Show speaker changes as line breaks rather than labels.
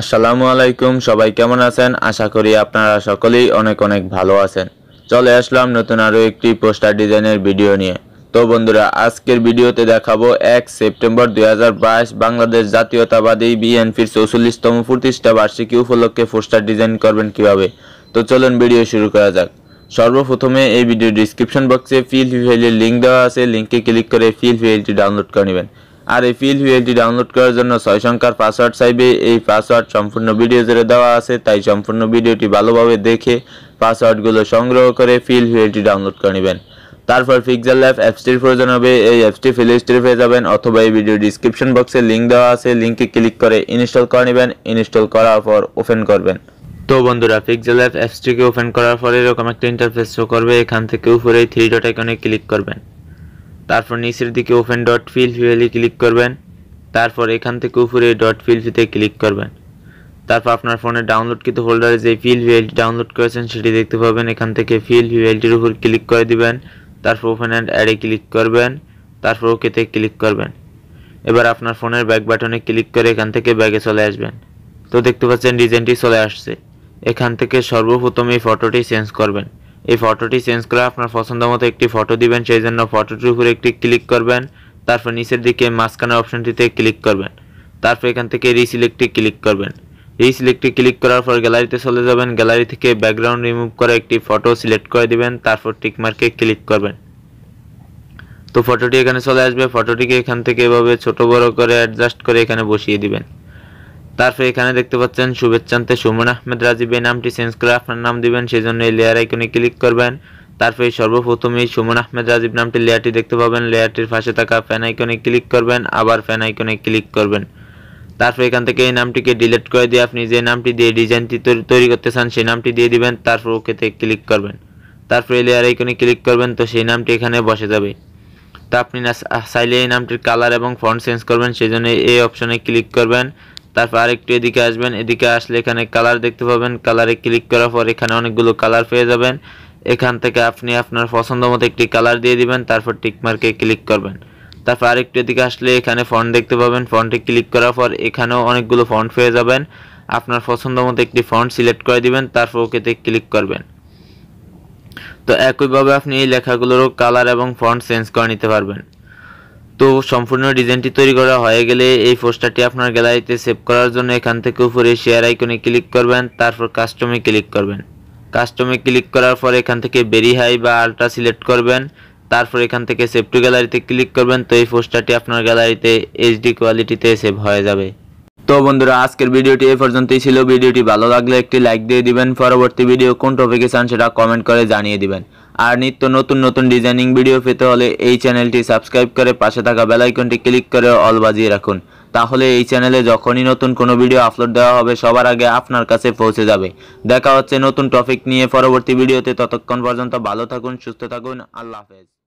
আসসালামু আলাইকুম সবাই কেমন আছেন আশা করি আপনারা সকলেই অনেক অনেক ভালো আছেন চলে আসলাম নতুন আরও একটি পোস্টার ডিজাইনের ভিডিও নিয়ে তো বন্ধুরা আজকের ভিডিওতে দেখাবো এক সেপ্টেম্বর দুই বাংলাদেশ জাতীয়তাবাদী বিএনপির চৌচল্লিশতম প্রতিষ্ঠা বার্ষিকী উপলক্ষে পোস্টার ডিজাইন করবেন কিভাবে তো চলুন ভিডিও শুরু করা যাক সর্বপ্রথমে এই ভিডিও ডিসক্রিপশন বক্সে ফিল ফিভেলের লিঙ্ক দেওয়া আছে লিঙ্কে ক্লিক করে ফিল ফিভেলটি ডাউনলোড করে নেবেন আর এই ফিল পিএলটি ডাউনলোড করার জন্য ছয় সংখ্যার পাসওয়ার্ড চাইবে এই পাসওয়ার্ড সম্পূর্ণ ভিডিও জুড়ে দেওয়া আছে তাই সম্পূর্ণ ভিডিওটি ভালোভাবে দেখে পাসওয়ার্ডগুলো সংগ্রহ করে ফিল পিএলটি ডাউনলোড করে নেবেন তারপর পিক্সেল অ্যাপ অ্যাপসটির প্রয়োজন হবে এই অ্যাপসটি ফিল স্টোরে পেয়ে যাবেন অথবা এই ভিডিও ডিসক্রিপশন বক্সে লিঙ্ক দেওয়া আছে লিঙ্কে ক্লিক করে ইনস্টল করে নেবেন ইনস্টল করার পর ওপেন করবেন তো বন্ধুরা পিক্সেল অ্যাপ অ্যাপসটিকে ওপেন করার পর এরকম একটা ইন্টারফেস শো করবে এখান থেকে উপরে থ্রি ডট আইকনে ক্লিক করবেন তারপর নিচের দিকে ওপেন ডট ফিলফিলে ক্লিক করবেন তারপর এখান থেকে উপরে ডট ফিলফিতে ক্লিক করবেন তারপর আপনার ফোনে ডাউনলোডকৃত ফোল্ডারে যে ফিল ভিএলটি ডাউনলোড করেছেন সেটি দেখতে পাবেন এখান থেকে ফিল ভিএলটির উপর ক্লিক করে দিবেন তারপর ওপেন অ্যান্ড অ্যাডে ক্লিক করবেন তারপর ওকেতে ক্লিক করবেন এবার আপনার ফোনের ব্যাক বাটনে ক্লিক করে এখান থেকে ব্যাগে চলে আসবেন তো দেখতে পাচ্ছেন ডিজাইনটি চলে আসছে এখান থেকে সর্বপ্রথম এই ফটোটি চেঞ্জ করবেন এই ফটোটি চেঞ্জ করে আপনার পছন্দ মতো একটি ফটো দিবেন সেই জন্য ফটোটির উপরে একটি ক্লিক করবেন তারপর নিচের দিকে মাঝখানের অপশনটিতে ক্লিক করবেন তারপর এখান থেকে রিসিলেক্টে ক্লিক করবেন রিসিলেক্টে ক্লিক করার পর গ্যালারিতে চলে যাবেন গ্যালারি থেকে ব্যাকগ্রাউন্ড রিমুভ করে একটি ফটো সিলেক্ট করে দিবেন তারপর টিকমার্কে ক্লিক করবেন তো ফটোটি এখানে চলে আসবে ফটোটিকে এখান থেকে এভাবে ছোট বড় করে অ্যাডজাস্ট করে এখানে বসিয়ে দিবেন তারপরে এখানে দেখতে পাচ্ছেন শুভেচ্ছান্তে সুমন আহমেদ রাজীব এই নামটি চেঞ্জ করে আপনার নাম দিবেন সেই জন্য এই লেয়ার আইকনে ক্লিক করবেন তারপরে সর্বপ্রথমেই সুমন আহমেদ রাজীব নামটি লেয়ারটি দেখতে পাবেন লেয়ারটির পাশে থাকা ফ্যান আইকনে ক্লিক করবেন আবার ফ্যান আইকনে ক্লিক করবেন তারপর এখান থেকে এই নামটিকে ডিলিট করে দিয়ে আপনি যে নামটি দিয়ে ডিজাইনটি তৈরি করতে চান সেই নামটি দিয়ে দিবেন তারপর ওকেতে ক্লিক করবেন তারপরে লেয়ার আইকনে ক্লিক করবেন তো সেই নামটি এখানে বসে যাবে তা আপনি চাইলে এই নামটির কালার এবং ফন্ট চেঞ্জ করবেন সেই জন্য এই অপশনে ক্লিক করবেন তারপর আরেকটু এদিকে আসবেন এদিকে আসলে এখানে কালার দেখতে পাবেন কালারে ক্লিক করার পর এখানে অনেকগুলো কালার পেয়ে যাবেন এখান থেকে আপনি আপনার পছন্দ মতো একটি কালার দিয়ে দিবেন তারপর টিকমার্কে ক্লিক করবেন তারপর আরেকটু এদিকে আসলে এখানে ফন্ট দেখতে পাবেন ফন্টে ক্লিক করার পর এখানেও অনেকগুলো ফন্ট পেয়ে যাবেন আপনার পছন্দ মতো একটি ফন্ট সিলেক্ট করে দিবেন তারপর ওকেতে ক্লিক করবেন তো একইভাবে আপনি এই লেখাগুলোরও কালার এবং ফন্ট চেঞ্জ করে নিতে পারবেন তো সম্পূর্ণ ডিজাইনটি তৈরি করা হয়ে গেলে এই পোস্টারটি আপনার গ্যালারিতে সেভ করার জন্য এখান থেকে উপরে শেয়ার আইকনে ক্লিক করবেন তারপর কাস্টমে ক্লিক করবেন কাস্টমে ক্লিক করার পর এখান থেকে বেরি হাই বা আলট্রা সিলেক্ট করবেন তারপর এখান থেকে সেভ টু গ্যালারিতে ক্লিক করবেন তো এই পোস্টারটি আপনার গ্যালারিতে এইচডি কোয়ালিটিতে সেভ হয়ে যাবে তো বন্ধুরা আজকের ভিডিওটি এই পর্যন্তই ছিল ভিডিওটি ভালো লাগলে একটি লাইক দিয়ে দিবেন পরবর্তী ভিডিও কোন টপিকে চান সেটা কমেন্ট করে জানিয়ে দিবেন আর নিত্য নতুন নতুন ডিজাইনিং ভিডিও পেতে হলে এই চ্যানেলটি সাবস্ক্রাইব করে পাশে থাকা বেলাইকনটি ক্লিক করে অল বাজিয়ে রাখুন তাহলে এই চ্যানেলে যখনই নতুন কোনো ভিডিও আপলোড দেওয়া হবে সবার আগে আপনার কাছে পৌঁছে যাবে দেখা হচ্ছে নতুন টপিক নিয়ে পরবর্তী ভিডিওতে ততক্ষণ পর্যন্ত ভালো থাকুন সুস্থ থাকুন আল্লাহ হাফেজ